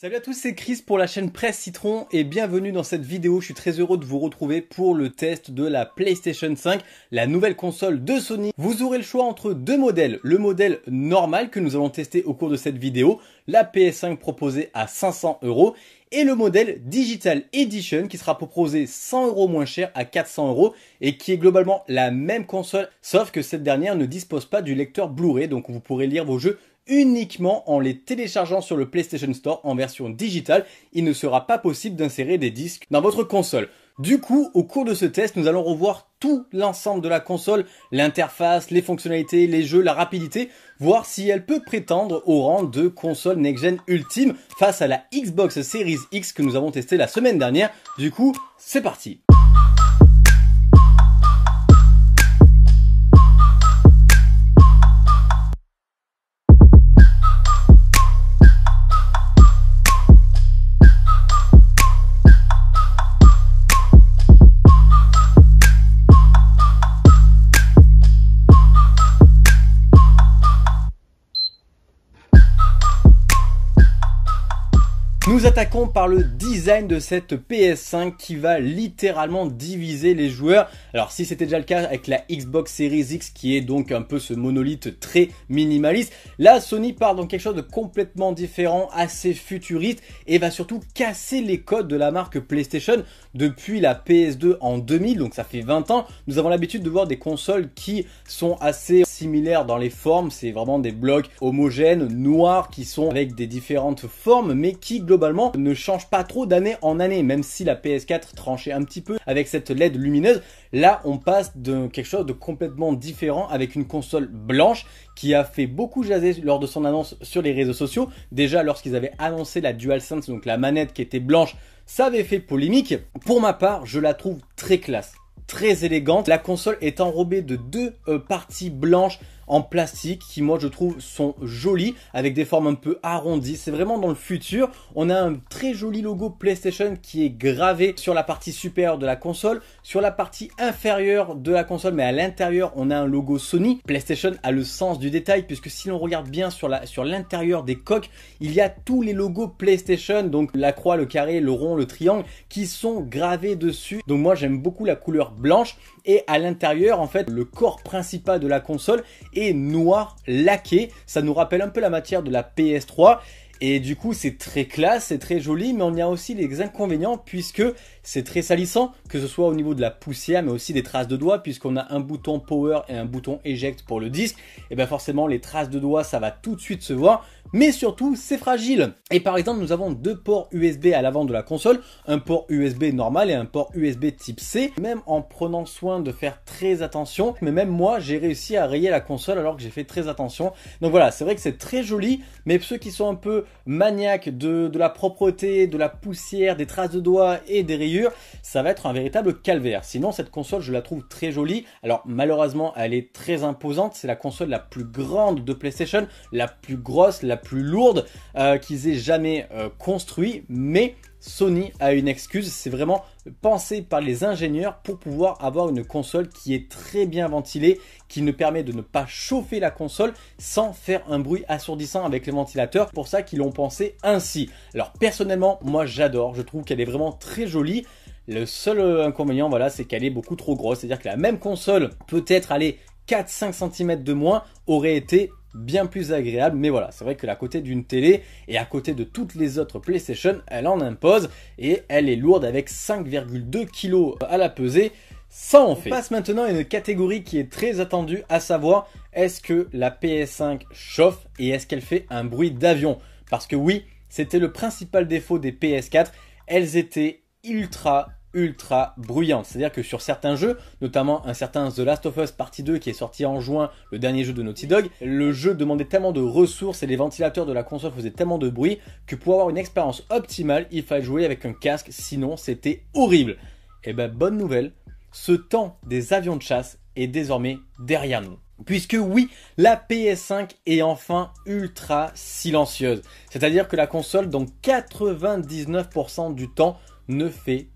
Salut à tous, c'est Chris pour la chaîne Presse Citron et bienvenue dans cette vidéo. Je suis très heureux de vous retrouver pour le test de la PlayStation 5, la nouvelle console de Sony. Vous aurez le choix entre deux modèles. Le modèle normal que nous allons tester au cours de cette vidéo, la PS5 proposée à 500 euros et le modèle Digital Edition qui sera proposé 100 euros moins cher à 400 euros et qui est globalement la même console sauf que cette dernière ne dispose pas du lecteur Blu-ray donc vous pourrez lire vos jeux uniquement en les téléchargeant sur le PlayStation Store en version digitale. Il ne sera pas possible d'insérer des disques dans votre console. Du coup, au cours de ce test, nous allons revoir tout l'ensemble de la console, l'interface, les fonctionnalités, les jeux, la rapidité, voir si elle peut prétendre au rang de console next-gen ultime face à la Xbox Series X que nous avons testée la semaine dernière. Du coup, c'est parti. nous attaquons par le design de cette PS5 qui va littéralement diviser les joueurs. Alors si c'était déjà le cas avec la Xbox Series X qui est donc un peu ce monolithe très minimaliste, là Sony part dans quelque chose de complètement différent, assez futuriste et va surtout casser les codes de la marque PlayStation depuis la PS2 en 2000, donc ça fait 20 ans. Nous avons l'habitude de voir des consoles qui sont assez similaires dans les formes, c'est vraiment des blocs homogènes, noirs qui sont avec des différentes formes mais qui globalement ne change pas trop d'année en année, même si la PS4 tranchait un petit peu avec cette LED lumineuse. Là, on passe de quelque chose de complètement différent avec une console blanche qui a fait beaucoup jaser lors de son annonce sur les réseaux sociaux. Déjà, lorsqu'ils avaient annoncé la DualSense, donc la manette qui était blanche, ça avait fait polémique. Pour ma part, je la trouve très classe, très élégante. La console est enrobée de deux euh, parties blanches en plastique qui moi je trouve sont jolis avec des formes un peu arrondies. C'est vraiment dans le futur. On a un très joli logo PlayStation qui est gravé sur la partie supérieure de la console, sur la partie inférieure de la console, mais à l'intérieur on a un logo Sony. PlayStation a le sens du détail puisque si l'on regarde bien sur la sur l'intérieur des coques, il y a tous les logos PlayStation, donc la croix, le carré, le rond, le triangle, qui sont gravés dessus. Donc moi j'aime beaucoup la couleur blanche et à l'intérieur en fait le corps principal de la console est noir laqué. Ça nous rappelle un peu la matière de la PS3. Et du coup, c'est très classe, c'est très joli, mais on y a aussi les inconvénients puisque c'est très salissant, que ce soit au niveau de la poussière, mais aussi des traces de doigts, puisqu'on a un bouton power et un bouton eject pour le disque. Et eh bien forcément, les traces de doigts, ça va tout de suite se voir, mais surtout, c'est fragile. Et par exemple, nous avons deux ports USB à l'avant de la console, un port USB normal et un port USB type C. Même en prenant soin de faire très attention, mais même moi, j'ai réussi à rayer la console alors que j'ai fait très attention. Donc voilà, c'est vrai que c'est très joli, mais ceux qui sont un peu maniaques de, de la propreté, de la poussière, des traces de doigts et des rayures, ça va être un véritable calvaire. Sinon, cette console, je la trouve très jolie. Alors, malheureusement, elle est très imposante. C'est la console la plus grande de PlayStation, la plus grosse, la plus lourde euh, qu'ils aient jamais euh, construit. Mais Sony a une excuse, c'est vraiment pensé par les ingénieurs pour pouvoir avoir une console qui est très bien ventilée, qui ne permet de ne pas chauffer la console sans faire un bruit assourdissant avec les ventilateurs, pour ça qu'ils l'ont pensé ainsi. Alors personnellement, moi j'adore, je trouve qu'elle est vraiment très jolie. Le seul euh, inconvénient, voilà, c'est qu'elle est beaucoup trop grosse. C'est-à-dire que la même console peut-être aller 4-5 cm de moins aurait été bien plus agréable. Mais voilà, c'est vrai que à côté d'une télé et à côté de toutes les autres PlayStation, elle en impose et elle est lourde avec 5,2 kg à la pesée. Ça en fait. On passe maintenant à une catégorie qui est très attendue, à savoir est-ce que la PS5 chauffe et est-ce qu'elle fait un bruit d'avion Parce que oui, c'était le principal défaut des PS4, elles étaient ultra ultra bruyante, C'est-à-dire que sur certains jeux, notamment un certain The Last of Us Partie 2 qui est sorti en juin, le dernier jeu de Naughty Dog, le jeu demandait tellement de ressources et les ventilateurs de la console faisaient tellement de bruit que pour avoir une expérience optimale, il fallait jouer avec un casque, sinon c'était horrible. Et eh ben bonne nouvelle, ce temps des avions de chasse est désormais derrière nous. Puisque oui, la PS5 est enfin ultra silencieuse. C'est-à-dire que la console, dans 99% du temps, ne fait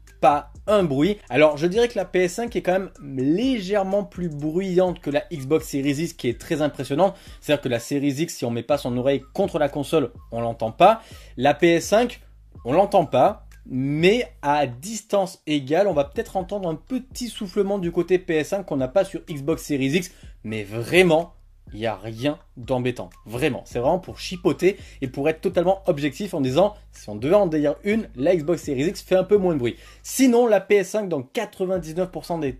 un bruit. Alors je dirais que la PS5 est quand même légèrement plus bruyante que la Xbox Series X qui est très impressionnante. C'est-à-dire que la Series X, si on met pas son oreille contre la console, on l'entend pas. La PS5, on l'entend pas. Mais à distance égale, on va peut-être entendre un petit soufflement du côté PS5 qu'on n'a pas sur Xbox Series X, mais vraiment il n'y a rien d'embêtant. Vraiment. C'est vraiment pour chipoter et pour être totalement objectif en disant, si on devait en délire une, la Xbox Series X fait un peu moins de bruit. Sinon, la PS5, dans 99%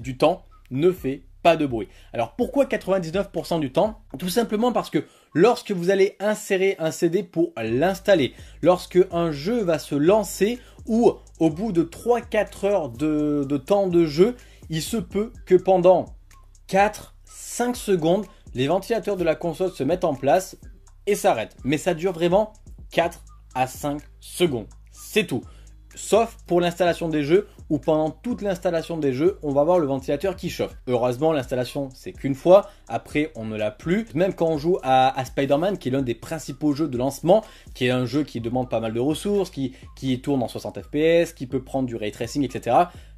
du temps, ne fait pas de bruit. Alors pourquoi 99% du temps Tout simplement parce que lorsque vous allez insérer un CD pour l'installer, lorsque un jeu va se lancer ou au bout de 3-4 heures de, de temps de jeu, il se peut que pendant 4 5 secondes, les ventilateurs de la console se mettent en place et s'arrêtent. Mais ça dure vraiment 4 à 5 secondes. C'est tout. Sauf pour l'installation des jeux, où pendant toute l'installation des jeux, on va voir le ventilateur qui chauffe. Heureusement, l'installation, c'est qu'une fois. Après, on ne l'a plus. Même quand on joue à, Spider-Man, qui est l'un des principaux jeux de lancement, qui est un jeu qui demande pas mal de ressources, qui tourne en 60 fps, qui peut prendre du ray tracing, etc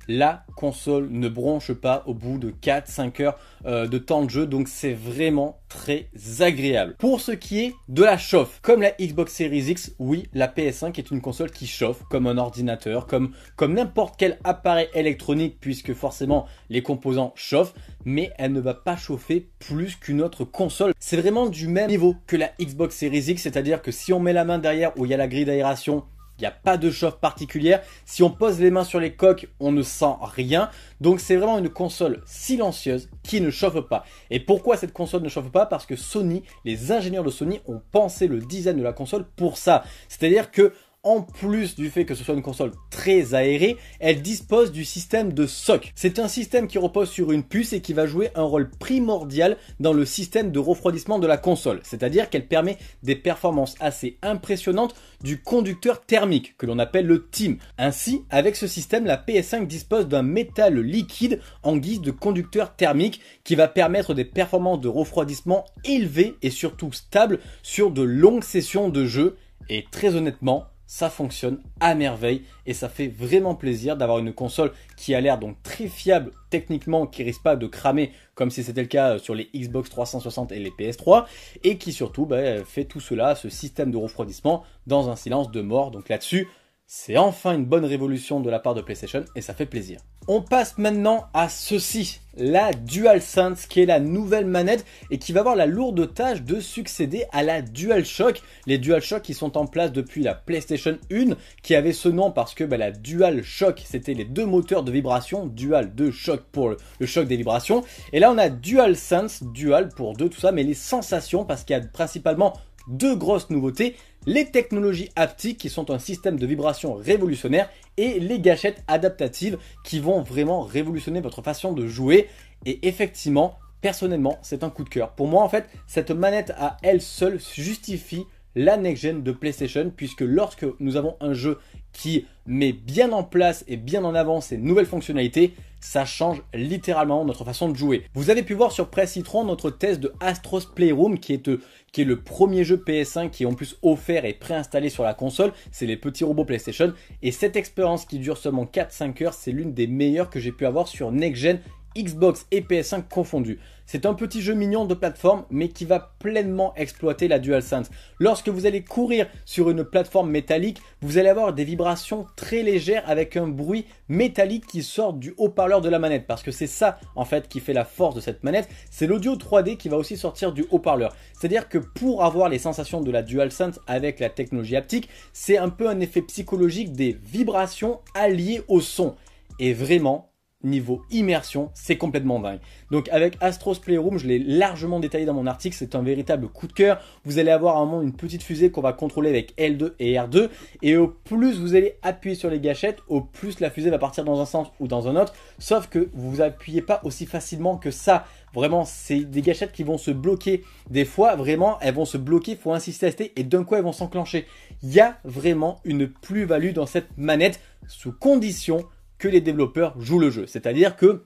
la console ne bronche pas au bout de 4-5 heures euh, de temps de jeu, donc c'est vraiment très agréable. Pour ce qui est de la chauffe, comme la Xbox Series X, oui, la PS5 est une console qui chauffe comme un ordinateur, comme, comme n'importe quel appareil électronique, puisque forcément les composants chauffent, mais elle ne va pas chauffer plus qu'une autre console. C'est vraiment du même niveau que la Xbox Series X, c'est-à-dire que si on met la main derrière où il y a la grille d'aération, il n'y a pas de chauffe particulière. Si on pose les mains sur les coques, on ne sent rien. Donc c'est vraiment une console silencieuse qui ne chauffe pas. Et pourquoi cette console ne chauffe pas Parce que Sony, les ingénieurs de Sony ont pensé le design de la console pour ça. C'est-à-dire que en plus du fait que ce soit une console très aérée, elle dispose du système de SOC. C'est un système qui repose sur une puce et qui va jouer un rôle primordial dans le système de refroidissement de la console, c'est-à-dire qu'elle permet des performances assez impressionnantes du conducteur thermique, que l'on appelle le TIM. Ainsi, avec ce système, la PS5 dispose d'un métal liquide en guise de conducteur thermique qui va permettre des performances de refroidissement élevées et surtout stables sur de longues sessions de jeu, et très honnêtement, ça fonctionne à merveille et ça fait vraiment plaisir d'avoir une console qui a l'air donc très fiable techniquement, qui risque pas de cramer comme si c'était le cas sur les Xbox 360 et les PS3 et qui surtout bah, fait tout cela, ce système de refroidissement dans un silence de mort. Donc là-dessus, c'est enfin une bonne révolution de la part de PlayStation et ça fait plaisir. On passe maintenant à ceci, la DualSense qui est la nouvelle manette et qui va avoir la lourde tâche de succéder à la DualShock. Les DualShock qui sont en place depuis la PlayStation 1 qui avait ce nom parce que bah, la DualShock c'était les deux moteurs de vibration, Dual de choc pour le, choc des vibrations. Et là on a DualSense, Dual pour deux tout ça, mais les sensations parce qu'il y a principalement deux grosses nouveautés les technologies haptiques qui sont un système de vibration révolutionnaire et les gâchettes adaptatives qui vont vraiment révolutionner votre façon de jouer. Et effectivement, personnellement, c'est un coup de cœur. Pour moi, en fait, cette manette à elle seule justifie la next-gen de PlayStation, puisque lorsque nous avons un jeu qui met bien en place et bien en avant ces nouvelles fonctionnalités, ça change littéralement notre façon de jouer. Vous avez pu voir sur Press Citron notre test de Astros Playroom qui est, euh, qui est le premier jeu PS1 qui est en plus offert et préinstallé sur la console, c'est les petits robots PlayStation et cette expérience qui dure seulement 4-5 heures, c'est l'une des meilleures que j'ai pu avoir sur Next Gen Xbox et PS5 confondus. C'est un petit jeu mignon de plateforme, mais qui va pleinement exploiter la DualSense. Lorsque vous allez courir sur une plateforme métallique, vous allez avoir des vibrations très légères avec un bruit métallique qui sort du haut-parleur de la manette, parce que c'est ça en fait qui fait la force de cette manette. C'est l'audio 3D qui va aussi sortir du haut-parleur. C'est-à-dire que pour avoir les sensations de la DualSense avec la technologie haptique, c'est un peu un effet psychologique des vibrations alliées au son. Et vraiment, niveau immersion, c'est complètement dingue. Donc avec Astro's Playroom, je l'ai largement détaillé dans mon article, c'est un véritable coup de cœur. Vous allez avoir à un moment une petite fusée qu'on va contrôler avec L2 et R2, et au plus vous allez appuyer sur les gâchettes, au plus la fusée va partir dans un sens ou dans un autre, sauf que vous appuyez pas aussi facilement que ça. Vraiment, c'est des gâchettes qui vont se bloquer. Des fois, vraiment, elles vont se bloquer, faut insister et d'un coup, elles vont s'enclencher. Il y a vraiment une plus-value dans cette manette sous condition que les développeurs jouent le jeu. C'est-à-dire que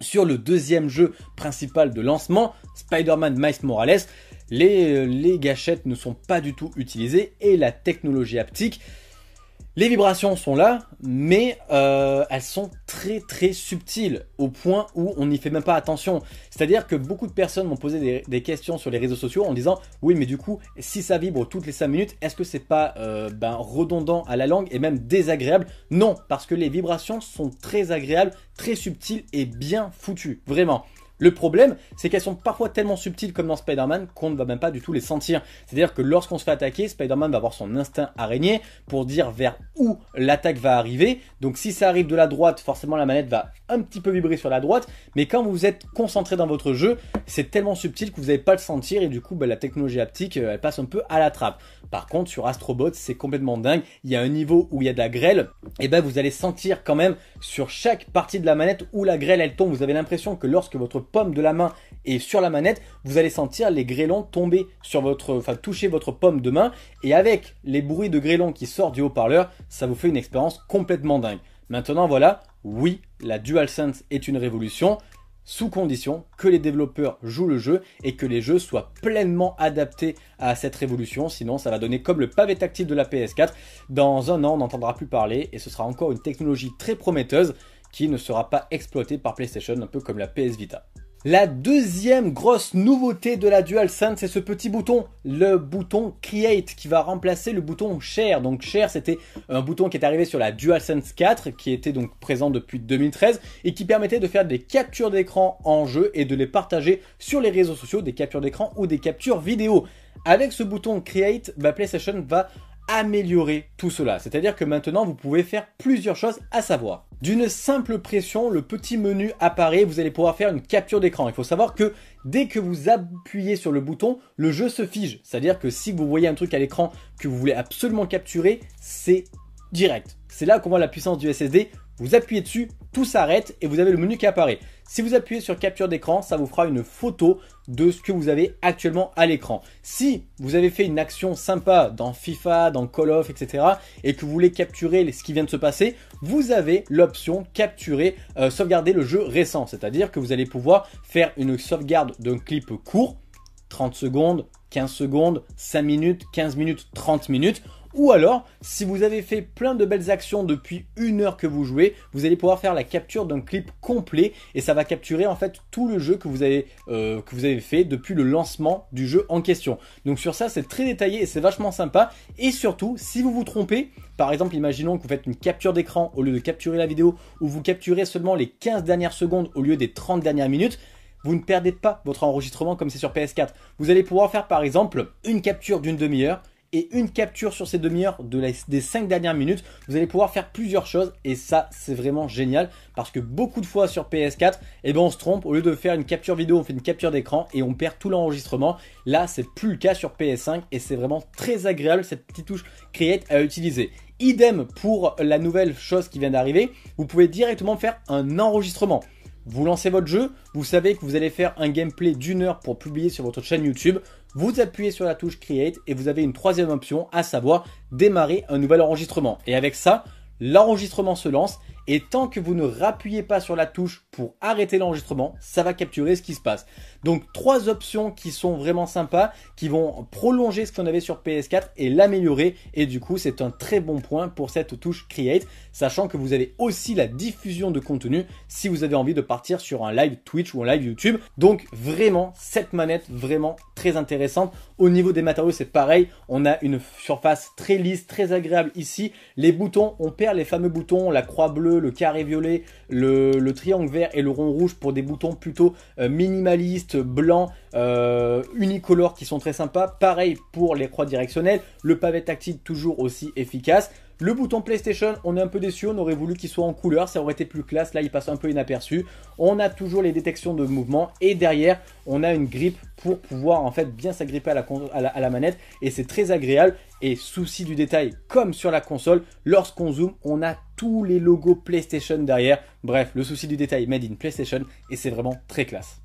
sur le deuxième jeu principal de lancement, Spider-Man Miles Morales, les, euh, les, gâchettes ne sont pas du tout utilisées et la technologie haptique les vibrations sont là, mais euh, elles sont très très subtiles, au point où on n'y fait même pas attention. C'est-à-dire que beaucoup de personnes m'ont posé des, questions sur les réseaux sociaux en disant oui mais du coup si ça vibre toutes les 5 minutes, est-ce que c'est pas euh, ben, redondant à la langue et même désagréable Non, parce que les vibrations sont très agréables, très subtiles et bien foutues, vraiment. Le problème, c'est qu'elles sont parfois tellement subtiles comme dans Spider-Man qu'on ne va même pas du tout les sentir. C'est-à-dire que lorsqu'on se fait attaquer, Spider-Man va avoir son instinct araignée pour dire vers où l'attaque va arriver. Donc si ça arrive de la droite, forcément la manette va un petit peu vibrer sur la droite. Mais quand vous êtes concentré dans votre jeu, c'est tellement subtil que vous n'allez pas le sentir et du coup bah, la technologie haptique euh, elle passe un peu à la trappe. Par contre sur Astrobot c'est complètement dingue. Il y a un niveau où il y a de la grêle et eh ben vous allez sentir quand même sur chaque partie de la manette où la grêle elle tombe. Vous avez l'impression que lorsque votre pomme de la main et sur la manette, vous allez sentir les grêlons tomber sur votre, enfin toucher votre pomme de main, et avec les bruits de grêlons qui sortent du haut-parleur, ça vous fait une expérience complètement dingue. Maintenant voilà, oui, la DualSense est une révolution, sous condition que les développeurs jouent le jeu et que les jeux soient pleinement adaptés à cette révolution, sinon ça va donner comme le pavé tactile de la PS4, dans un an on n'entendra plus parler et ce sera encore une technologie très prometteuse qui ne sera pas exploitée par PlayStation, un peu comme la PS Vita. La deuxième grosse nouveauté de la DualSense, c'est ce petit bouton, le bouton Create, qui va remplacer le bouton Share. Donc Share, c'était un bouton qui est arrivé sur la DualSense 4, qui était donc présent depuis 2013, et qui permettait de faire des captures d'écran en jeu et de les partager sur les réseaux sociaux, des captures d'écran ou des captures vidéo. Avec ce bouton Create, PlayStation va améliorer tout cela. C'est-à-dire que maintenant, vous pouvez faire plusieurs choses à savoir. D'une simple pression, le petit menu apparaît, vous allez pouvoir faire une capture d'écran. Il faut savoir que dès que vous appuyez sur le bouton, le jeu se fige. C'est-à-dire que si vous voyez un truc à l'écran que vous voulez absolument capturer, c'est direct. C'est là qu'on voit la puissance du SSD. Vous appuyez dessus, tout s'arrête et vous avez le menu qui apparaît. Si vous appuyez sur capture d'écran, ça vous fera une photo de ce que vous avez actuellement à l'écran. Si vous avez fait une action sympa dans FIFA, dans Call of, etc., et que vous voulez capturer ce qui vient de se passer, vous avez l'option capturer, euh, sauvegarder le jeu récent. C'est-à-dire que vous allez pouvoir faire une sauvegarde d'un clip court, 30 secondes, 15 secondes, 5 minutes, 15 minutes, 30 minutes ou alors, si vous avez fait plein de belles actions depuis une heure que vous jouez, vous allez pouvoir faire la capture d'un clip complet et ça va capturer en fait tout le jeu que vous avez, euh, que vous avez fait depuis le lancement du jeu en question. Donc sur ça, c'est très détaillé et c'est vachement sympa. Et surtout, si vous vous trompez, par exemple, imaginons que vous faites une capture d'écran au lieu de capturer la vidéo ou vous capturez seulement les 15 dernières secondes au lieu des 30 dernières minutes, vous ne perdez pas votre enregistrement comme c'est sur PS4. Vous allez pouvoir faire par exemple une capture d'une demi-heure, et une capture sur ces demi-heures des 5 dernières minutes. Vous allez pouvoir faire plusieurs choses et ça c'est vraiment génial parce que beaucoup de fois sur PS4, eh ben on se trompe, au lieu de faire une capture vidéo, on fait une capture d'écran et on perd tout l'enregistrement. Là c'est plus le cas sur PS5 et c'est vraiment très agréable cette petite touche Create à utiliser. Idem pour la nouvelle chose qui vient d'arriver, vous pouvez directement faire un enregistrement. Vous lancez votre jeu, vous savez que vous allez faire un gameplay d'une heure pour publier sur votre chaîne YouTube vous appuyez sur la touche Create et vous avez une troisième option, à savoir démarrer un nouvel enregistrement. Et avec ça, l'enregistrement se lance et tant que vous ne rappuyez pas sur la touche pour arrêter l'enregistrement, ça va capturer ce qui se passe. Donc trois options qui sont vraiment sympas, qui vont prolonger ce qu'on avait sur PS4 et l'améliorer. Et du coup, c'est un très bon point pour cette touche Create, sachant que vous avez aussi la diffusion de contenu si vous avez envie de partir sur un live Twitch ou un live YouTube. Donc vraiment, cette manette, vraiment très intéressante. Au niveau des matériaux, c'est pareil. On a une surface très lisse, très agréable ici. Les boutons, on perd les fameux boutons, la croix bleue le carré violet, le, triangle vert et le rond rouge pour des boutons plutôt euh, minimalistes, blancs, euh, unicolores qui sont très sympas. Pareil pour les croix directionnelles, le pavé tactile toujours aussi efficace. Le bouton PlayStation, on est un peu déçu, on aurait voulu qu'il soit en couleur, ça aurait été plus classe, là il passe un peu inaperçu. On a toujours les détections de mouvement et derrière on a une grippe pour pouvoir en fait bien s'agripper à la, à, la, à la, manette et c'est très agréable et souci du détail comme sur la console, lorsqu'on zoome on a tous les logos PlayStation derrière. Bref, le souci du détail made in PlayStation et c'est vraiment très classe.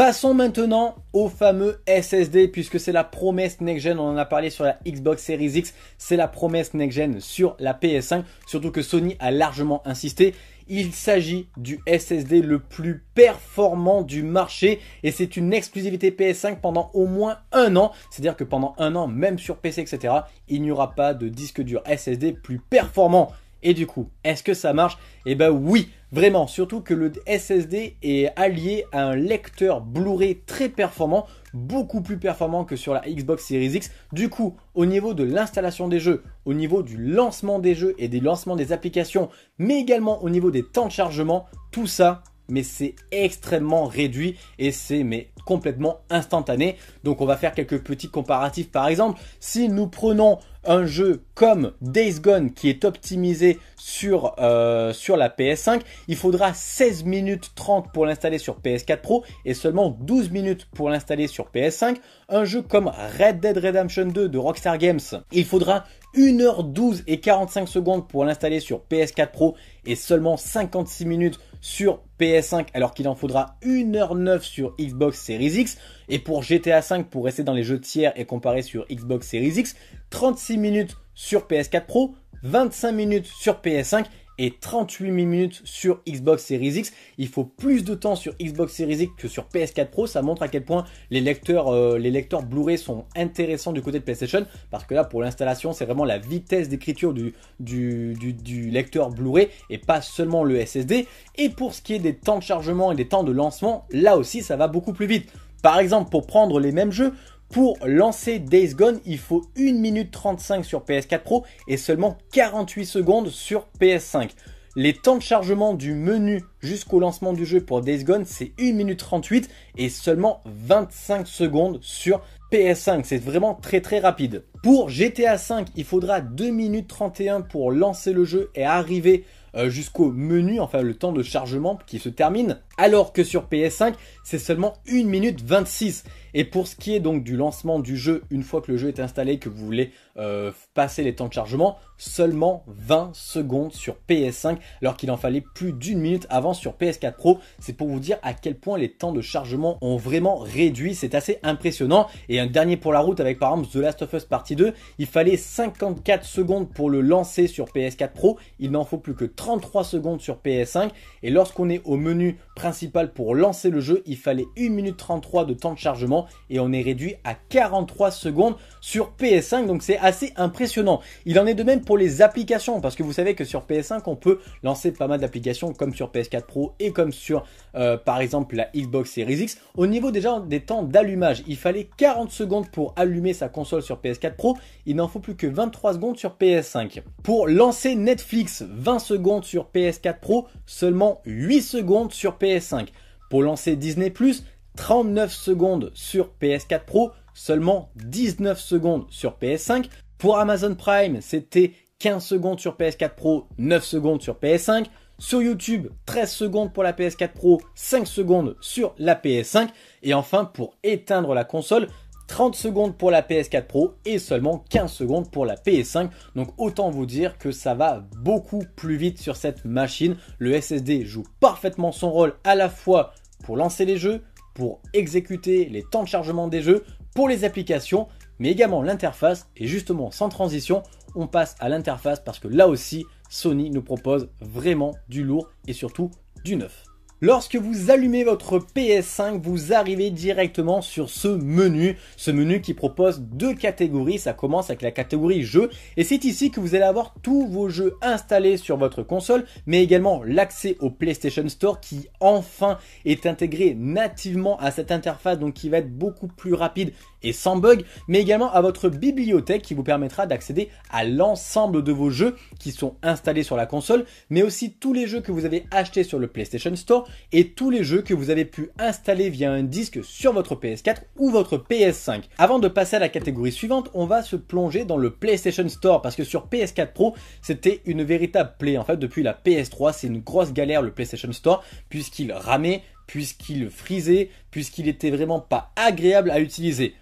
Passons maintenant au fameux SSD puisque c'est la promesse next-gen, on en a parlé sur la Xbox Series X, c'est la promesse next-gen sur la PS5, surtout que Sony a largement insisté. Il s'agit du SSD le plus performant du marché et c'est une exclusivité PS5 pendant au moins un an. C'est-à-dire que pendant un an, même sur PC, etc., il n'y aura pas de disque dur SSD plus performant et du coup, est-ce que ça marche Eh ben oui, vraiment, surtout que le SSD est allié à un lecteur Blu-ray très performant, beaucoup plus performant que sur la Xbox Series X. Du coup, au niveau de l'installation des jeux, au niveau du lancement des jeux et des lancements des applications, mais également au niveau des temps de chargement, tout ça, mais c'est extrêmement réduit et c'est mais complètement instantané. Donc on va faire quelques petits comparatifs par exemple, si nous prenons un jeu comme Days Gone qui est optimisé sur, euh, sur la PS5, il faudra 16 minutes 30 pour l'installer sur PS4 Pro et seulement 12 minutes pour l'installer sur PS5. Un jeu comme Red Dead Redemption 2 de Rockstar Games, il faudra 1h12 et 45 secondes pour l'installer sur PS4 Pro et seulement 56 minutes sur PS5 alors qu'il en faudra 1h9 sur Xbox Series X et pour GTA V pour rester dans les jeux tiers et comparer sur Xbox Series X 36 minutes sur PS4 Pro, 25 minutes sur PS5 et 38 minutes sur Xbox Series X. Il faut plus de temps sur Xbox Series X que sur PS4 Pro. Ça montre à quel point les lecteurs, euh, lecteurs Blu-ray sont intéressants du côté de PlayStation. Parce que là, pour l'installation, c'est vraiment la vitesse d'écriture du, du lecteur Blu-ray et pas seulement le SSD. Et pour ce qui est des temps de chargement et des temps de lancement, là aussi, ça va beaucoup plus vite. Par exemple, pour prendre les mêmes jeux, pour lancer Days Gone, il faut 1 minute 35 sur PS4 Pro et seulement 48 secondes sur PS5. Les temps de chargement du menu jusqu'au lancement du jeu pour Days Gone, c'est 1 minute 38 et seulement 25 secondes sur PS5. C'est vraiment très très rapide. Pour GTA V, il faudra 2 minutes 31 pour lancer le jeu et arriver euh, jusqu'au menu, enfin le temps de chargement qui se termine, alors que sur PS5 c'est seulement 1 minute 26. Et pour ce qui est donc du lancement du jeu, une fois que le jeu est installé, que vous voulez euh, passer les temps de chargement, seulement 20 secondes sur PS5, alors qu'il en fallait plus d'une minute avant sur PS4 Pro. C'est pour vous dire à quel point les temps de chargement ont vraiment réduit, c'est assez impressionnant. Et un dernier pour la route avec par exemple The Last of Us Partie 2, il fallait 54 secondes pour le lancer sur PS4 Pro, il n'en faut plus que 33 secondes sur PS5, et lorsqu'on est au menu principal pour lancer le jeu, il fallait 1 minute 33 de temps de chargement, et on est réduit à 43 secondes sur PS5, donc c'est assez impressionnant. Il en est de même pour les applications, parce que vous savez que sur PS5, on peut lancer pas mal d'applications, comme sur PS4 Pro et comme sur, euh, par exemple, la Xbox Series X. Au niveau déjà des temps d'allumage, il fallait 40 secondes pour allumer sa console sur PS4 Pro, il n'en faut plus que 23 secondes sur PS5. Pour lancer Netflix, 20 secondes sur PS4 Pro, seulement 8 secondes sur PS5. Pour lancer Disney ⁇ 39 secondes sur PS4 Pro, seulement 19 secondes sur PS5. Pour Amazon Prime, c'était 15 secondes sur PS4 Pro, 9 secondes sur PS5. Sur YouTube, 13 secondes pour la PS4 Pro, 5 secondes sur la PS5. Et enfin, pour éteindre la console, 30 secondes pour la PS4 Pro et seulement 15 secondes pour la PS5. Donc autant vous dire que ça va beaucoup plus vite sur cette machine. Le SSD joue parfaitement son rôle à la fois pour lancer les jeux, pour exécuter les temps de chargement des jeux, les applications, mais également l'interface. Et justement, sans transition, on passe à l'interface parce que là aussi, Sony nous propose vraiment du lourd et surtout du neuf. Lorsque vous allumez votre PS5, vous arrivez directement sur ce menu, ce menu qui propose deux catégories, ça commence avec la catégorie jeux, et c'est ici que vous allez avoir tous vos jeux installés sur votre console, mais également l'accès au PlayStation Store qui enfin est intégré nativement à cette interface, donc qui va être beaucoup plus rapide et sans bug, mais également à votre bibliothèque qui vous permettra d'accéder à l'ensemble de vos jeux qui sont installés sur la console, mais aussi tous les jeux que vous avez achetés sur le PlayStation Store et tous les jeux que vous avez pu installer via un disque sur votre PS4 ou votre PS5. Avant de passer à la catégorie suivante, on va se plonger dans le PlayStation Store parce que sur PS4 Pro, c'était une véritable plaie. En fait, depuis la PS3, c'est une grosse galère le PlayStation Store puisqu'il ramait, puisqu'il frisait, puisqu'il était vraiment pas agréable à utiliser.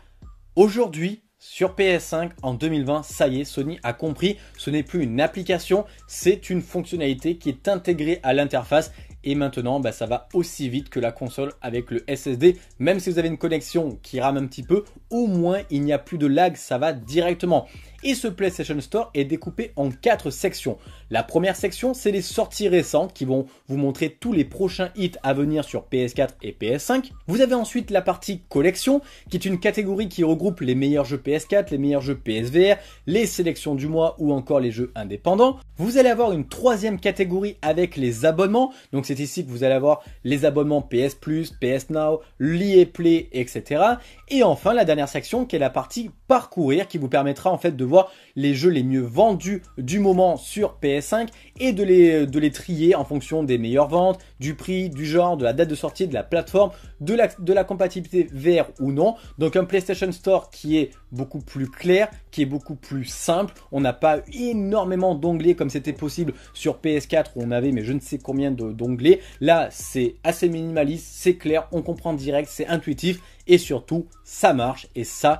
Aujourd'hui, sur PS5 en 2020, ça y est, Sony a compris, ce n'est plus une application, c'est une fonctionnalité qui est intégrée à l'interface. Et maintenant, bah, ça va aussi vite que la console avec le SSD. Même si vous avez une connexion qui rame un petit peu, au moins il n'y a plus de lag, ça va directement et ce PlayStation Store est découpé en quatre sections. La première section, c'est les sorties récentes qui vont vous montrer tous les prochains hits à venir sur PS4 et PS5. Vous avez ensuite la partie collection, qui est une catégorie qui regroupe les meilleurs jeux PS4, les meilleurs jeux PSVR, les sélections du mois ou encore les jeux indépendants. Vous allez avoir une troisième catégorie avec les abonnements. Donc c'est ici que vous allez avoir les abonnements PS Plus, PS Now, l'IE Play, etc. Et enfin la dernière section qui est la partie parcourir qui vous permettra en fait de voir les jeux les mieux vendus du moment sur PS5 et de les, trier en fonction des meilleures ventes, du prix, du genre, de la date de sortie, de la plateforme, de la, de la compatibilité VR ou non. Donc un PlayStation Store qui est beaucoup plus clair, qui est beaucoup plus simple. On n'a pas énormément d'onglets comme c'était possible sur PS4 où on avait mais je ne sais combien d'onglets. Là, c'est assez minimaliste, c'est clair, on comprend direct, c'est intuitif et surtout, ça marche et ça,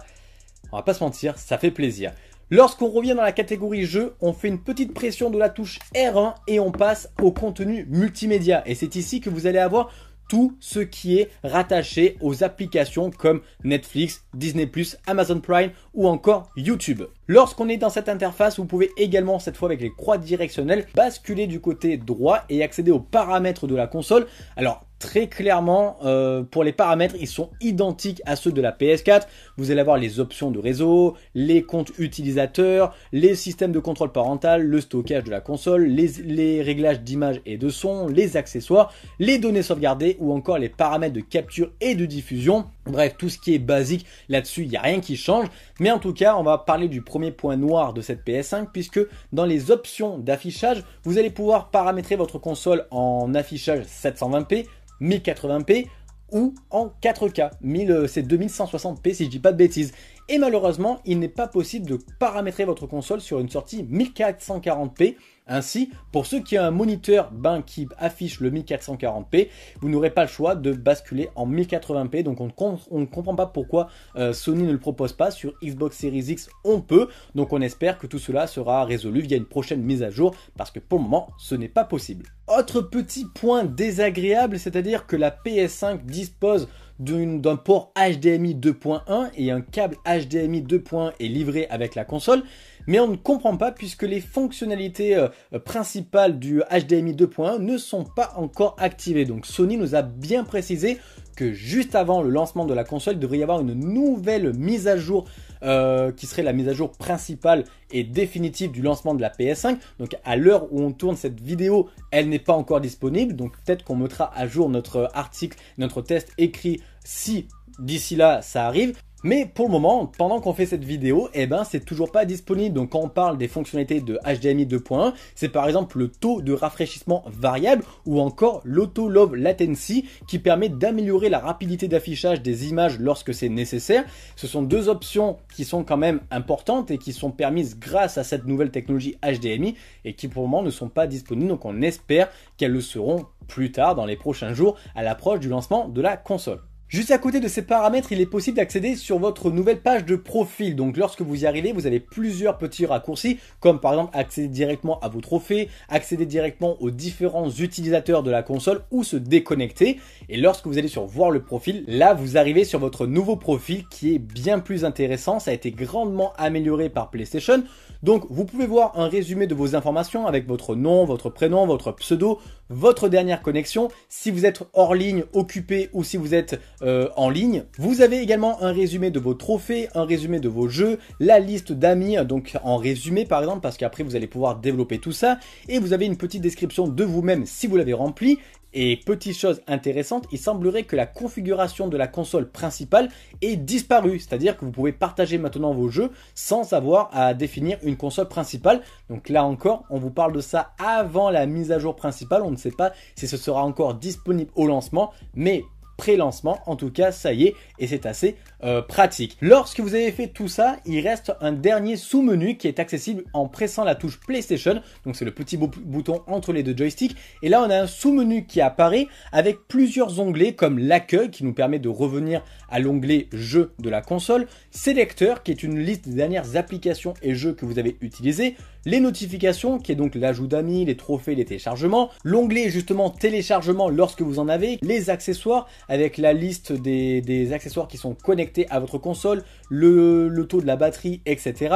on va pas se mentir, ça fait plaisir. Lorsqu'on revient dans la catégorie jeu, on fait une petite pression de la touche R1 et on passe au contenu multimédia. Et c'est ici que vous allez avoir tout ce qui est rattaché aux applications comme Netflix, Disney ⁇ Amazon Prime ou encore YouTube. Lorsqu'on est dans cette interface, vous pouvez également, cette fois avec les croix directionnelles, basculer du côté droit et accéder aux paramètres de la console. Alors, Très clairement, euh, pour les paramètres, ils sont identiques à ceux de la PS4. Vous allez avoir les options de réseau, les comptes utilisateurs, les systèmes de contrôle parental, le stockage de la console, les, les réglages d'image et de son, les accessoires, les données sauvegardées ou encore les paramètres de capture et de diffusion. Bref, tout ce qui est basique là-dessus, il n'y a rien qui change. Mais en tout cas, on va parler du premier point noir de cette PS5, puisque dans les options d'affichage, vous allez pouvoir paramétrer votre console en affichage 720p, 1080p ou en 4K. Euh, c'est 2160p si je dis pas de bêtises. Et malheureusement, il n'est pas possible de paramétrer votre console sur une sortie 1440p ainsi, pour ceux qui ont un moniteur qui affiche le 1440p, vous n'aurez pas le choix de basculer en 1080p. Donc on, ne comprend pas pourquoi euh, Sony ne le propose pas. Sur Xbox Series X, on peut. Donc on espère que tout cela sera résolu via une prochaine mise à jour parce que pour le moment, ce n'est pas possible. Autre petit point désagréable, c'est-à-dire que la PS5 dispose d'un port HDMI 2.1 et un câble HDMI 2.1 est livré avec la console, mais on ne comprend pas puisque les fonctionnalités euh, principales du HDMI 2.1 ne sont pas encore activées. Donc Sony nous a bien précisé juste avant le lancement de la console, il devrait y avoir une nouvelle mise à jour euh, qui serait la mise à jour principale et définitive du lancement de la PS5. Donc à l'heure où on tourne cette vidéo, elle n'est pas encore disponible. Donc peut-être qu'on mettra à jour notre article, notre test écrit si d'ici là ça arrive. Mais pour le moment, pendant qu'on fait cette vidéo, eh ben c'est toujours pas disponible. Donc quand on parle des fonctionnalités de HDMI 2.1, c'est par exemple le taux de rafraîchissement variable ou encore l'auto love latency qui permet d'améliorer la rapidité d'affichage des images lorsque c'est nécessaire. Ce sont deux options qui sont quand même importantes et qui sont permises grâce à cette nouvelle technologie HDMI et qui pour le moment ne sont pas disponibles. Donc on espère qu'elles le seront plus tard dans les prochains jours à l'approche du lancement de la console. Juste à côté de ces paramètres, il est possible d'accéder sur votre nouvelle page de profil. Donc lorsque vous y arrivez, vous avez plusieurs petits raccourcis, comme par exemple accéder directement à vos trophées, accéder directement aux différents utilisateurs de la console ou se déconnecter. Et lorsque vous allez sur voir le profil, là vous arrivez sur votre nouveau profil qui est bien plus intéressant. Ça a été grandement amélioré par PlayStation. Donc vous pouvez voir un résumé de vos informations avec votre nom, votre prénom, votre pseudo, votre dernière connexion. Si vous êtes hors ligne, occupé ou si vous êtes euh, en ligne, vous avez également un résumé de vos trophées, un résumé de vos jeux, la liste d'amis, donc en résumé par exemple, parce qu'après vous allez pouvoir développer tout ça. Et vous avez une petite description de vous-même si vous l'avez rempli et petite chose intéressante, il semblerait que la configuration de la console principale ait disparu, c'est-à-dire que vous pouvez partager maintenant vos jeux sans avoir à définir une console principale. Donc là encore, on vous parle de ça avant la mise à jour principale, on ne sait pas si ce sera encore disponible au lancement, mais pré-lancement, en tout cas, ça y est, et c'est assez euh, pratique. Lorsque vous avez fait tout ça, il reste un dernier sous-menu qui est accessible en pressant la touche PlayStation. Donc c'est le petit bouton entre les deux joysticks. Et là, on a un sous-menu qui apparaît avec plusieurs onglets comme l'accueil qui nous permet de revenir à l'onglet jeu de la console, sélecteur qui est une liste des dernières applications et jeux que vous avez utilisés, les notifications qui est donc l'ajout d'amis, les trophées, les téléchargements, l'onglet justement téléchargement lorsque vous en avez, les accessoires avec la liste des accessoires qui sont connectés à votre console, le, le taux de la batterie, etc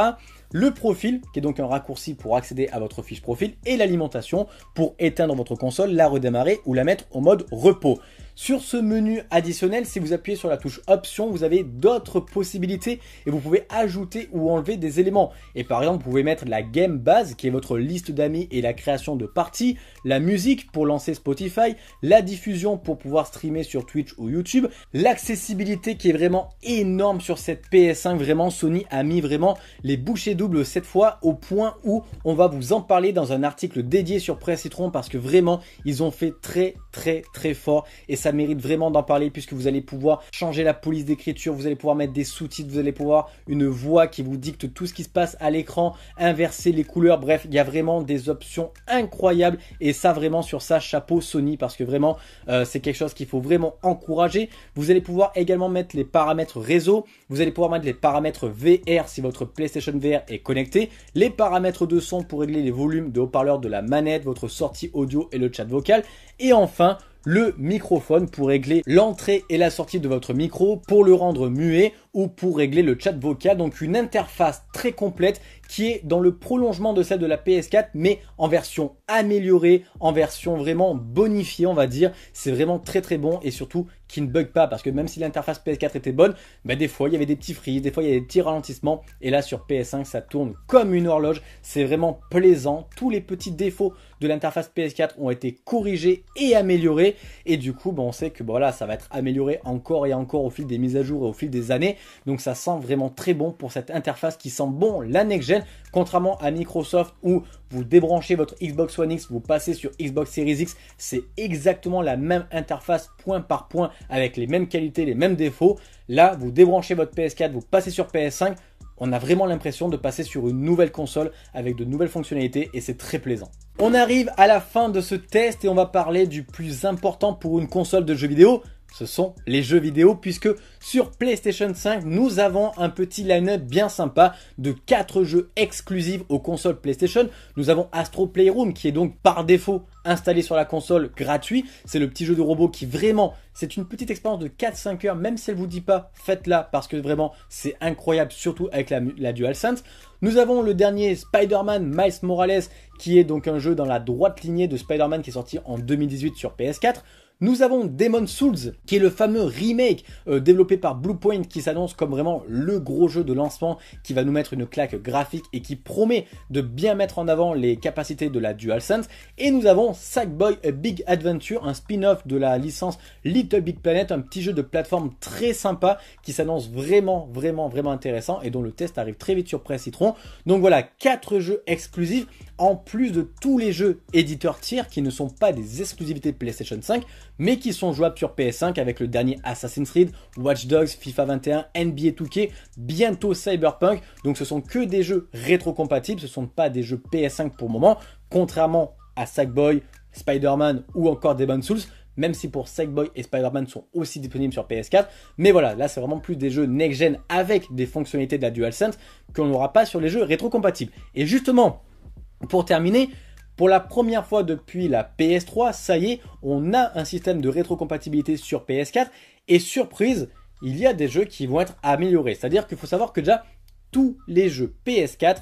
le profil, qui est donc un raccourci pour accéder à votre fiche profil, et l'alimentation pour éteindre votre console, la redémarrer ou la mettre en mode repos. Sur ce menu additionnel, si vous appuyez sur la touche option, vous avez d'autres possibilités et vous pouvez ajouter ou enlever des éléments. Et par exemple, vous pouvez mettre la game base qui est votre liste d'amis et la création de parties, la musique pour lancer Spotify, la diffusion pour pouvoir streamer sur Twitch ou YouTube, l'accessibilité qui est vraiment énorme sur cette PS5. Vraiment, Sony a mis vraiment les bouchées doubles cette fois au point où on va vous en parler dans un article dédié sur Presse Citron parce que vraiment, ils ont fait très très très fort et ça mérite vraiment d'en parler puisque vous allez pouvoir changer la police d'écriture, vous allez pouvoir mettre des sous-titres, vous allez pouvoir une voix qui vous dicte tout ce qui se passe à l'écran, inverser les couleurs, bref, il y a vraiment des options incroyables et ça vraiment sur ça, chapeau Sony parce que vraiment euh, c'est quelque chose qu'il faut vraiment encourager. Vous allez pouvoir également mettre les paramètres réseau, vous allez pouvoir mettre les paramètres VR si votre PlayStation VR est connecté. les paramètres de son pour régler les volumes de haut-parleurs de la manette, votre sortie audio et le chat vocal et enfin le microphone pour régler l'entrée et la sortie de votre micro pour le rendre muet ou pour régler le chat vocal, donc une interface très complète qui est dans le prolongement de celle de la PS4, mais en version améliorée, en version vraiment bonifiée, on va dire. C'est vraiment très très bon et surtout qui ne bug pas, parce que même si l'interface PS4 était bonne, bah des fois il y avait des petits freeze, des fois il y avait des petits ralentissements, et là sur PS5 ça tourne comme une horloge, c'est vraiment plaisant. Tous les petits défauts de l'interface PS4 ont été corrigés et améliorés, et du coup bah, on sait que bah, voilà, ça va être amélioré encore et encore au fil des mises à jour et au fil des années, donc ça sent vraiment très bon pour cette interface qui sent bon la next contrairement à Microsoft où vous débranchez votre Xbox One X, vous passez sur Xbox Series X, c'est exactement la même interface point par point avec les mêmes qualités, les mêmes défauts. Là, vous débranchez votre PS4, vous passez sur PS5, on a vraiment l'impression de passer sur une nouvelle console avec de nouvelles fonctionnalités et c'est très plaisant. On arrive à la fin de ce test et on va parler du plus important pour une console de jeux vidéo, ce sont les jeux vidéo puisque sur PlayStation 5, nous avons un petit line-up bien sympa de 4 jeux exclusifs aux consoles PlayStation. Nous avons Astro Playroom qui est donc par défaut installé sur la console gratuit. C'est le petit jeu de robot qui vraiment, c'est une petite expérience de 4-5 heures, même si elle vous dit pas, faites-la parce que vraiment c'est incroyable, surtout avec la DualSense. Nous avons le dernier Spider-Man Miles Morales qui est donc un jeu dans la droite lignée de Spider-Man qui est sorti en 2018 sur PS4. Nous avons Demon Souls, qui est le fameux remake euh, développé par Bluepoint, qui s'annonce comme vraiment le gros jeu de lancement, qui va nous mettre une claque graphique et qui promet de bien mettre en avant les capacités de la DualSense. Et nous avons Sackboy A Big Adventure, un spin-off de la licence Little Big Planet, un petit jeu de plateforme très sympa qui s'annonce vraiment, vraiment, vraiment intéressant et dont le test arrive très vite sur Press Citron. Donc voilà, quatre jeux exclusifs en plus de tous les jeux éditeurs tiers qui ne sont pas des exclusivités PlayStation 5 mais qui sont jouables sur PS5 avec le dernier Assassin's Creed, Watch Dogs, FIFA 21, NBA 2K, bientôt Cyberpunk. Donc ce sont que des jeux rétro-compatibles, ce ne sont pas des jeux PS5 pour le moment, contrairement à Sackboy, Spider-Man ou encore Demon's Souls, même si pour Sackboy et Spider-Man sont aussi disponibles sur PS4. Mais voilà, là c'est vraiment plus des jeux next-gen avec des fonctionnalités de la DualSense qu'on n'aura pas sur les jeux rétro-compatibles. Et justement, pour terminer, pour la première fois depuis la PS3, ça y est, on a un système de rétrocompatibilité sur PS4 et surprise, il y a des jeux qui vont être améliorés. C'est-à-dire qu'il faut savoir que déjà, tous les jeux PS4,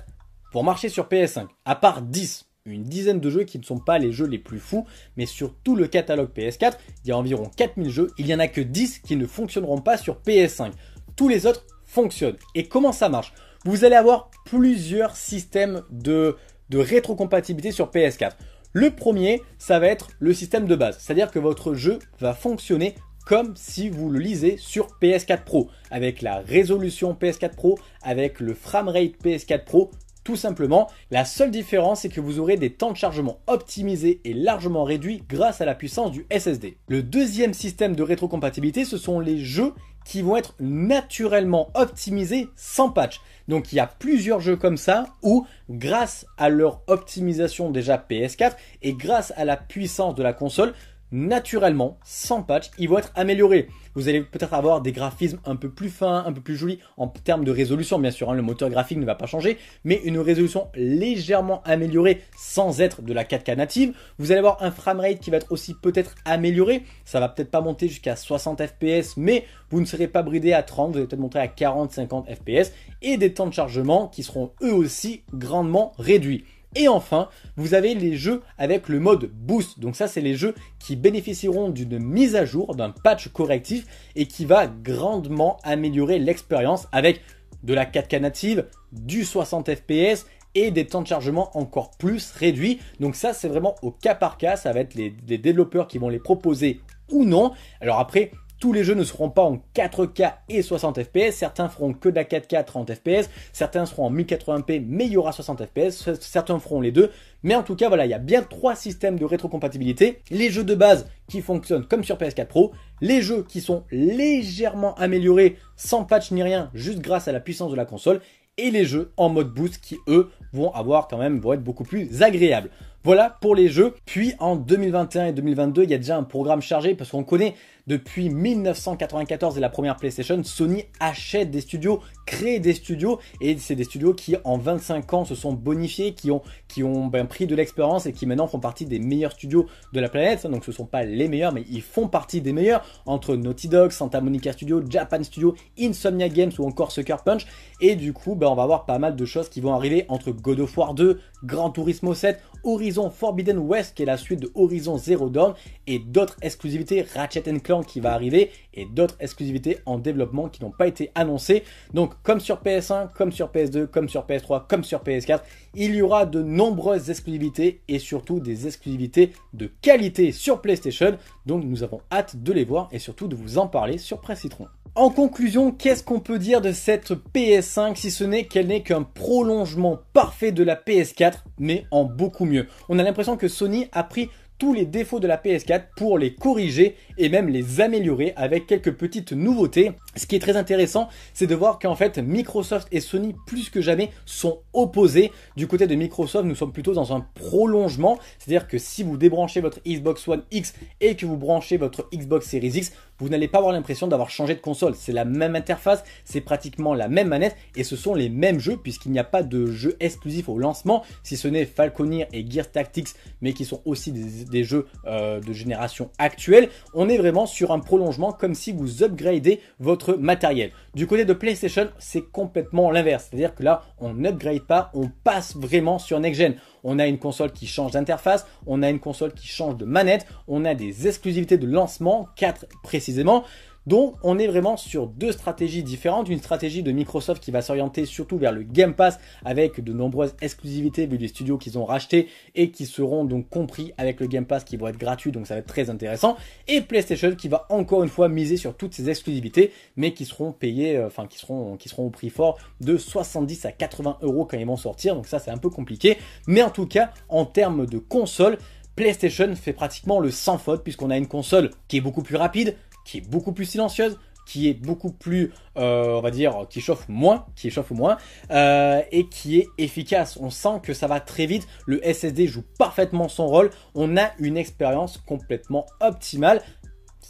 vont marcher sur PS5, à part 10, une dizaine de jeux qui ne sont pas les jeux les plus fous, mais sur tout le catalogue PS4, il y a environ 4000 jeux, il n'y en a que 10 qui ne fonctionneront pas sur PS5. Tous les autres fonctionnent. Et comment ça marche Vous allez avoir plusieurs systèmes de de rétrocompatibilité sur PS4. Le premier, ça va être le système de base, c'est-à-dire que votre jeu va fonctionner comme si vous le lisez sur PS4 Pro, avec la résolution PS4 Pro, avec le framerate PS4 Pro, tout simplement, la seule différence c'est que vous aurez des temps de chargement optimisés et largement réduits grâce à la puissance du SSD. Le deuxième système de rétrocompatibilité, ce sont les jeux qui vont être naturellement optimisés sans patch. Donc il y a plusieurs jeux comme ça où, grâce à leur optimisation déjà PS4 et grâce à la puissance de la console, naturellement, sans patch, ils vont être améliorés. Vous allez peut-être avoir des graphismes un peu plus fins, un peu plus jolis en termes de résolution, bien sûr, hein, le moteur graphique ne va pas changer, mais une résolution légèrement améliorée sans être de la 4K native. Vous allez avoir un framerate qui va être aussi peut-être amélioré, ça va peut-être pas monter jusqu'à 60 fps, mais vous ne serez pas bridé à 30, vous allez peut-être monter à 40, 50 fps, et des temps de chargement qui seront eux aussi grandement réduits. Et enfin, vous avez les jeux avec le mode boost. Donc ça, c'est les jeux qui bénéficieront d'une mise à jour, d'un patch correctif et qui va grandement améliorer l'expérience avec de la 4K native, du 60 FPS et des temps de chargement encore plus réduits. Donc ça, c'est vraiment au cas par cas. Ça va être les, développeurs qui vont les proposer ou non. Alors après, tous les jeux ne seront pas en 4K et 60 FPS, certains feront que de la 4K 30 FPS, certains seront en 1080p mais il y aura 60 FPS, certains feront les deux, mais en tout cas voilà, il y a bien trois systèmes de rétrocompatibilité, les jeux de base qui fonctionnent comme sur PS4 Pro, les jeux qui sont légèrement améliorés sans patch ni rien, juste grâce à la puissance de la console, et les jeux en mode boost qui eux vont avoir quand même vont être beaucoup plus agréables. Voilà pour les jeux. Puis en 2021 et 2022, il y a déjà un programme chargé parce qu'on connaît depuis 1994 et la première PlayStation, Sony achète des studios, crée des studios, et c'est des studios qui en 25 ans se sont bonifiés, qui ont, qui ont ben, pris de l'expérience et qui maintenant font partie des meilleurs studios de la planète. Donc ce ne sont pas les meilleurs, mais ils font partie des meilleurs, entre Naughty Dog, Santa Monica Studio, Japan Studio, Insomnia Games ou encore Sucker Punch. Et du coup, ben, on va avoir pas mal de choses qui vont arriver entre God of War 2, Gran Turismo 7, Horizon Forbidden West, qui est la suite de Horizon Zero Dawn, et d'autres exclusivités, Ratchet Clank, qui va arriver et d'autres exclusivités en développement qui n'ont pas été annoncées. Donc comme sur PS1, comme sur PS2, comme sur PS3, comme sur PS4, il y aura de nombreuses exclusivités et surtout des exclusivités de qualité sur PlayStation. Donc nous avons hâte de les voir et surtout de vous en parler sur Presse Citron. En conclusion, qu'est-ce qu'on peut dire de cette PS5 si ce n'est qu'elle n'est qu'un prolongement parfait de la PS4, mais en beaucoup mieux. On a l'impression que Sony a pris tous les défauts de la PS4 pour les corriger et même les améliorer avec quelques petites nouveautés. Ce qui est très intéressant, c'est de voir qu'en fait Microsoft et Sony plus que jamais sont opposés. Du côté de Microsoft, nous sommes plutôt dans un prolongement, c'est-à-dire que si vous débranchez votre Xbox One X et que vous branchez votre Xbox Series X, vous n'allez pas avoir l'impression d'avoir changé de console. C'est la même interface, c'est pratiquement la même manette et ce sont les mêmes jeux puisqu'il n'y a pas de jeux exclusifs au lancement, si ce n'est Falconeer et Gear Tactics, mais qui sont aussi des, jeux euh, de génération actuelle. On est vraiment sur un prolongement comme si vous upgradez votre matériel. Du côté de PlayStation, c'est complètement l'inverse. C'est-à-dire que là, on n'upgrade pas, on passe vraiment sur next-gen. On a une console qui change d'interface, on a une console qui change de manette, on a des exclusivités de lancement, 4 précisément. Donc on est vraiment sur deux stratégies différentes. Une stratégie de Microsoft qui va s'orienter surtout vers le Game Pass avec de nombreuses exclusivités vu les studios qu'ils ont rachetés et qui seront donc compris avec le Game Pass qui vont être gratuits. Donc ça va être très intéressant. Et PlayStation qui va encore une fois miser sur toutes ces exclusivités mais qui seront payées, euh, enfin qui seront, qui seront au prix fort de 70 à 80 euros quand ils vont sortir. Donc ça c'est un peu compliqué. Mais en tout cas en termes de console, PlayStation fait pratiquement le sans faute puisqu'on a une console qui est beaucoup plus rapide, qui est beaucoup plus silencieuse, qui est beaucoup plus, euh, on va dire, qui chauffe moins, qui échauffe moins, euh, et qui est efficace. On sent que ça va très vite, le SSD joue parfaitement son rôle, on a une expérience complètement optimale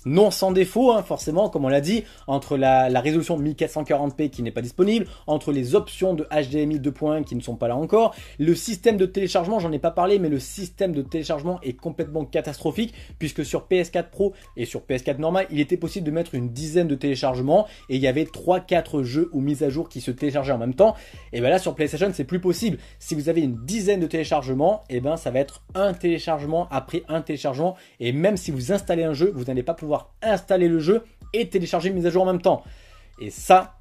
non sans défaut, hein, forcément, comme on l'a dit, entre la, résolution 1440p qui n'est pas disponible, entre les options de HDMI 2.1 qui ne sont pas là encore, le système de téléchargement, j'en ai pas parlé, mais le système de téléchargement est complètement catastrophique, puisque sur PS4 Pro et sur PS4 normal, il était possible de mettre une dizaine de téléchargements, et il y avait 3-4 jeux ou mises à jour qui se téléchargeaient en même temps, et bien là sur PlayStation c'est plus possible, si vous avez une dizaine de téléchargements, et bien ça va être un téléchargement après un téléchargement, et même si vous installez un jeu, vous n'allez pas pouvoir installer le jeu et télécharger une mise à jour en même temps. Et ça,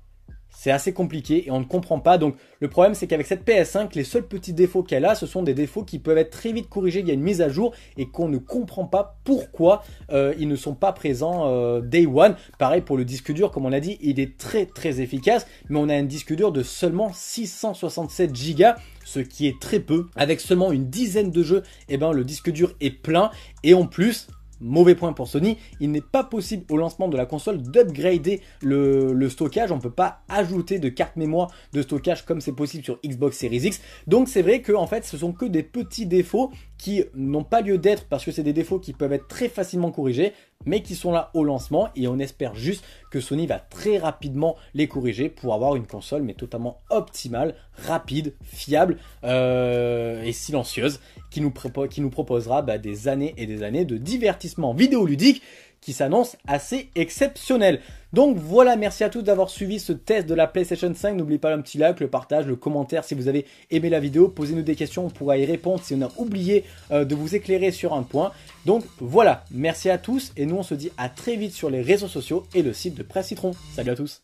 c'est assez compliqué et on ne comprend pas. Donc le problème c'est qu'avec cette PS5, les seuls petits défauts qu'elle a, ce sont des défauts qui peuvent être très vite corrigés via une mise à jour et qu'on ne comprend pas pourquoi euh, ils ne sont pas présents euh, day one. Pareil pour le disque dur, comme on l'a dit, il est très très efficace, mais on a un disque dur de seulement 667 Go ce qui est très peu. Avec seulement une dizaine de jeux, et eh ben, le disque dur est plein. Et en plus, mauvais point pour Sony, il n'est pas possible au lancement de la console d'upgrader le, le, stockage. On ne peut pas ajouter de carte mémoire de stockage comme c'est possible sur Xbox Series X. Donc c'est vrai que en fait ce sont que des petits défauts qui n'ont pas lieu d'être parce que c'est des défauts qui peuvent être très facilement corrigés, mais qui sont là au lancement et on espère juste que Sony va très rapidement les corriger pour avoir une console mais totalement optimale, rapide, fiable euh, et silencieuse qui nous, qui nous proposera bah, des années et des années de divertissement vidéoludique qui s'annonce assez exceptionnel. Donc voilà, merci à tous d'avoir suivi ce test de la PlayStation 5. N'oubliez pas le petit like, le partage, le commentaire si vous avez aimé la vidéo. Posez-nous des questions, on pourra y répondre si on a oublié euh, de vous éclairer sur un point. Donc voilà, merci à tous et nous on se dit à très vite sur les réseaux sociaux et le site de Presse Citron. Salut à tous.